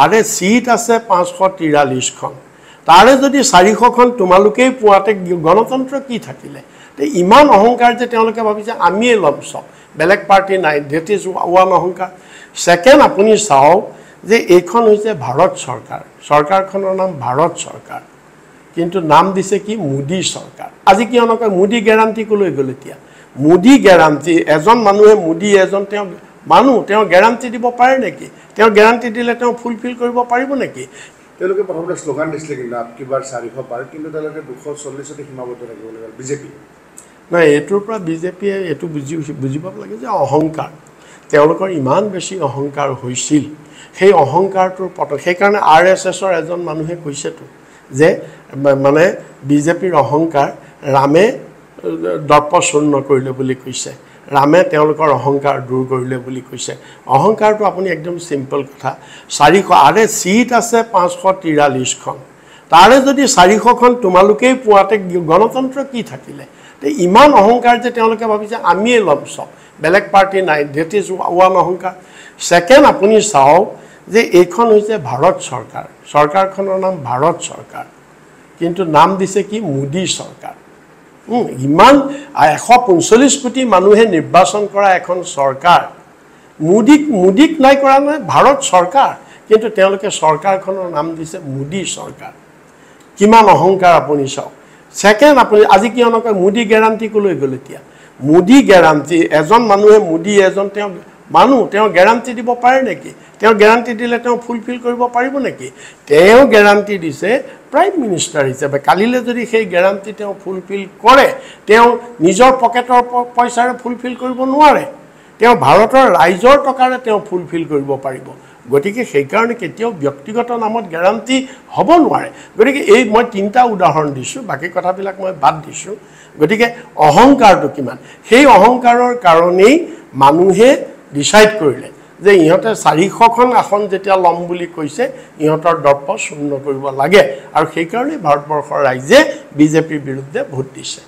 তাৰে ছিট আছে পাঁচশ তিৰাল্লিছখন তাৰে যদি চাৰিশখন তোমালোকেই পোৱাতে গণতন্ত্ৰ কি থাকিলে তে ইমান অহংকাৰ যে তেওঁলোকে ভাবিছে আমিয়েই ল'ম চব বেলেগ পাৰ্টি নাই ডেট ইজ ওৱান অহংকাৰ ছেকেণ্ড আপুনি চাওক যে এইখন হৈছে ভাৰত চৰকাৰ চৰকাৰখনৰ নাম ভাৰত চৰকাৰ কিন্তু নাম দিছে কি মোদী চৰকাৰ আজি কিয় নকয় মোদী গেৰাণ্টিকো লৈ গ'ল এতিয়া মোদী গেৰাণ্টি এজন মানুহে মোদী এজন তেওঁ মানুহ তেওঁ গেৰাণ্টি দিব পাৰে নেকি তেওঁ গেৰাণ্টি দিলে তেওঁ ফুলফিল কৰিব পাৰিব নেকি তেওঁলোকে প্ৰথমতে শ্লোগান দিছিলে কিন্তু কিবাৰ চাৰিশ পাৰ কিন্তু তেওঁলোকে দুশ চল্লিছতে সীমাবদ্ধ থাকিব লাগে বিজেপি নাই এইটোৰ পৰা বিজেপিয়ে এইটো বুজি বুজি পাব লাগে যে অহংকাৰ তেওঁলোকৰ ইমান বেছি অহংকাৰ হৈছিল সেই অহংকাৰটোৰ পত সেইকাৰণে আৰ এছ এছৰ এজন মানুহে কৈছেতো যে মানে বিজেপিৰ অহংকাৰ ৰামে দৰ্প চূৰ্ণ কৰিলে বুলি কৈছে ৰামে তেওঁলোকৰ অহংকাৰ দূৰ কৰিলে বুলি কৈছে অহংকাৰটো আপুনি একদম চিম্পল কথা চাৰিশ আৰে চিট আছে পাঁচশ তিৰাল্লিছখন তাৰে যদি চাৰিশখন তোমালোকেই পোৱাতে গণতন্ত্ৰ কি থাকিলে তে ইমান অহংকাৰ যে তেওঁলোকে ভাবিছে আমিয়ে ল'ম চব বেলেগ পাৰ্টি নাই ডেট ইজ ওৱান অহংকাৰ ছেকেণ্ড আপুনি চাওক যে এইখন হৈছে ভাৰত চৰকাৰ চৰকাৰখনৰ নাম ভাৰত চৰকাৰ কিন্তু নাম দিছে কি মোদী চৰকাৰ ইমান এশ পঞ্চল্লিছ কোটি মানুহে নিৰ্বাচন কৰা এখন চৰকাৰ মোদীক মোদীক নাই কৰা নাই ভাৰত চৰকাৰ কিন্তু তেওঁলোকে চৰকাৰখনৰ নাম দিছে মোদী চৰকাৰ কিমান অহংকাৰ আপুনি চাওক ছেকেণ্ড আপুনি আজি কিয় নকয় মোদী গেৰাণ্টিকো লৈ গ'ল এতিয়া মোদী গেৰাণ্টি এজন মানুহে মোদী এজন তেওঁ মানুহ তেওঁ গেৰাণ্টি দিব পাৰে নেকি তেওঁ গেৰাণ্টি দিলে তেওঁ ফুলফিল কৰিব পাৰিব নেকি তেওঁ গেৰাণ্টি দিছে প্ৰাইম মিনিষ্টাৰ হিচাপে কালিলৈ যদি সেই গেৰাণ্টি তেওঁ ফুলফিল কৰে তেওঁ নিজৰ পকেটৰ পইচাৰে ফুলফিল কৰিব নোৱাৰে তেওঁ ভাৰতৰ ৰাইজৰ টকাৰে তেওঁ ফুলফিল কৰিব পাৰিব গতিকে সেইকাৰণে কেতিয়াও ব্যক্তিগত নামত গেৰাণ্টি হ'ব নোৱাৰে গতিকে এই মই তিনিটা উদাহৰণ দিছোঁ বাকী কথাবিলাক মই বাদ দিছোঁ গতিকে অহংকাৰটো কিমান সেই অহংকাৰৰ কাৰণেই মানুহে ডিচাইড কৰিলে যে ইহঁতে চাৰিশখন আসন যেতিয়া ল'ম বুলি কৈছে ইহঁতৰ দৰ্প চূৰ্ণ কৰিব লাগে আৰু সেইকাৰণেই ভাৰতবৰ্ষৰ ৰাইজে বিজেপিৰ বিৰুদ্ধে ভোট দিছে